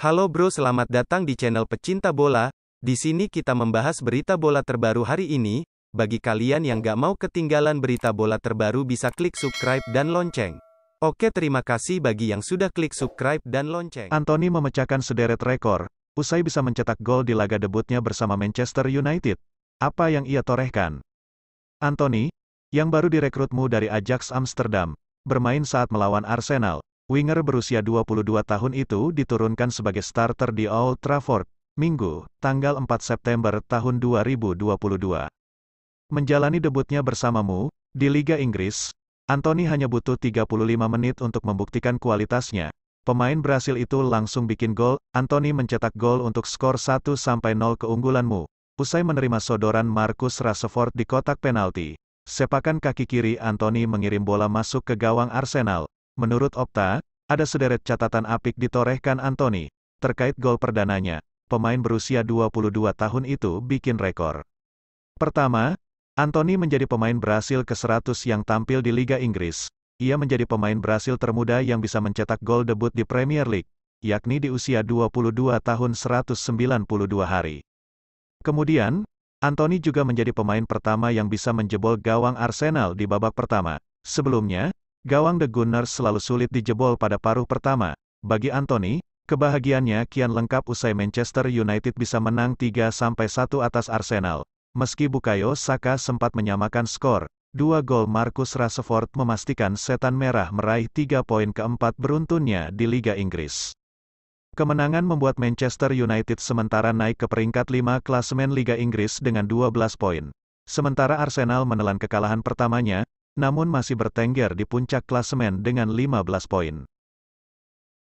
Halo bro, selamat datang di channel Pecinta Bola. Di sini kita membahas berita bola terbaru hari ini. Bagi kalian yang gak mau ketinggalan berita bola terbaru bisa klik subscribe dan lonceng. Oke terima kasih bagi yang sudah klik subscribe dan lonceng. Anthony memecahkan sederet rekor, usai bisa mencetak gol di laga debutnya bersama Manchester United. Apa yang ia torehkan? Anthony, yang baru direkrutmu dari Ajax Amsterdam, bermain saat melawan Arsenal, winger berusia 22 tahun itu diturunkan sebagai starter di Old Trafford, Minggu, tanggal 4 September tahun 2022. Menjalani debutnya bersamamu, di Liga Inggris, Anthony hanya butuh 35 menit untuk membuktikan kualitasnya. Pemain Brasil itu langsung bikin gol, Anthony mencetak gol untuk skor 1-0 keunggulanmu. Usai menerima sodoran Marcus Rashford di kotak penalti, sepakan kaki kiri Anthony mengirim bola masuk ke gawang Arsenal. Menurut Opta, ada sederet catatan apik ditorehkan Anthony. Terkait gol perdananya, pemain berusia 22 tahun itu bikin rekor. Pertama, Anthony menjadi pemain berhasil ke-100 yang tampil di Liga Inggris. Ia menjadi pemain berhasil termuda yang bisa mencetak gol debut di Premier League, yakni di usia 22 tahun 192 hari. Kemudian, Anthony juga menjadi pemain pertama yang bisa menjebol gawang Arsenal di babak pertama. Sebelumnya, Gawang The Gunners selalu sulit dijebol pada paruh pertama. Bagi Anthony, kebahagiaannya kian lengkap usai Manchester United bisa menang 3-1 atas Arsenal. Meski Bukayo Saka sempat menyamakan skor, dua gol Marcus Rashford memastikan Setan Merah meraih tiga poin keempat beruntunnya di Liga Inggris. Kemenangan membuat Manchester United sementara naik ke peringkat 5 klasemen Liga Inggris dengan 12 poin. Sementara Arsenal menelan kekalahan pertamanya, namun masih bertengger di puncak klasemen dengan 15 poin.